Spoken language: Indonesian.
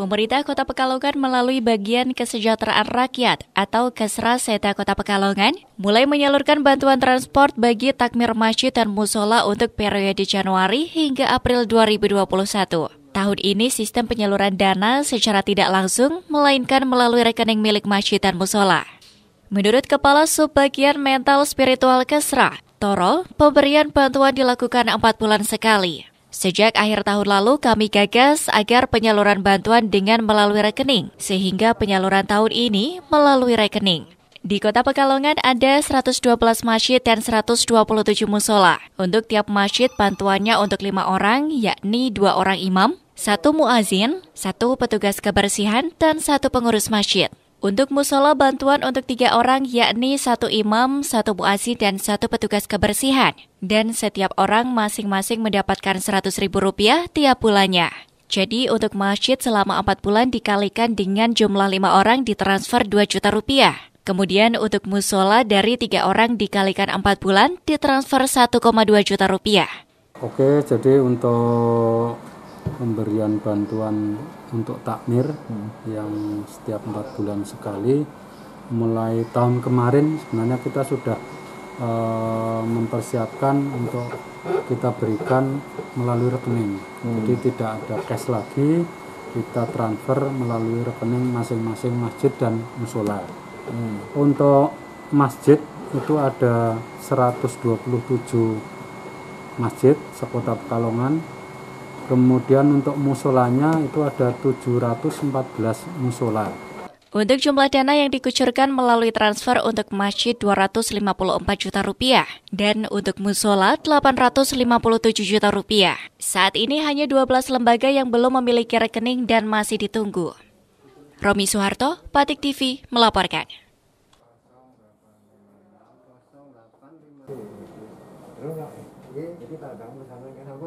Pemerintah Kota Pekalongan melalui bagian kesejahteraan rakyat atau Kesra Seta Kota Pekalongan mulai menyalurkan bantuan transport bagi takmir masjid dan musola untuk periode Januari hingga April 2021. Tahun ini sistem penyaluran dana secara tidak langsung melainkan melalui rekening milik masjid dan musola. Menurut Kepala Subbagian Mental Spiritual Kesra, Toro, pemberian bantuan dilakukan empat bulan sekali. Sejak akhir tahun lalu, kami gagas agar penyaluran bantuan dengan melalui rekening, sehingga penyaluran tahun ini melalui rekening. Di kota Pekalongan ada 112 masjid dan 127 musola. Untuk tiap masjid, bantuannya untuk lima orang, yakni dua orang imam, satu muazin, satu petugas kebersihan, dan satu pengurus masjid. Untuk musola bantuan untuk tiga orang yakni satu imam, satu muazin, dan satu petugas kebersihan. Dan setiap orang masing-masing mendapatkan seratus ribu rupiah tiap bulannya. Jadi untuk masjid selama empat bulan dikalikan dengan jumlah lima orang ditransfer dua juta rupiah. Kemudian untuk musola dari tiga orang dikalikan empat bulan ditransfer dua juta rupiah. Oke, jadi untuk pemberian bantuan untuk takmir hmm. yang setiap empat bulan sekali mulai tahun kemarin sebenarnya kita sudah uh, mempersiapkan untuk kita berikan melalui rekening hmm. jadi tidak ada cash lagi kita transfer melalui rekening masing-masing masjid dan musola hmm. untuk masjid itu ada 127 masjid sekota Pekalongan Kemudian untuk musolanya itu ada 714 musola. Untuk jumlah dana yang dikucurkan melalui transfer untuk masjid 254 juta rupiah dan untuk musola 857 juta rupiah. Saat ini hanya 12 lembaga yang belum memiliki rekening dan masih ditunggu. Romi Soeharto, Patik TV melaporkan. jadi tak ada kan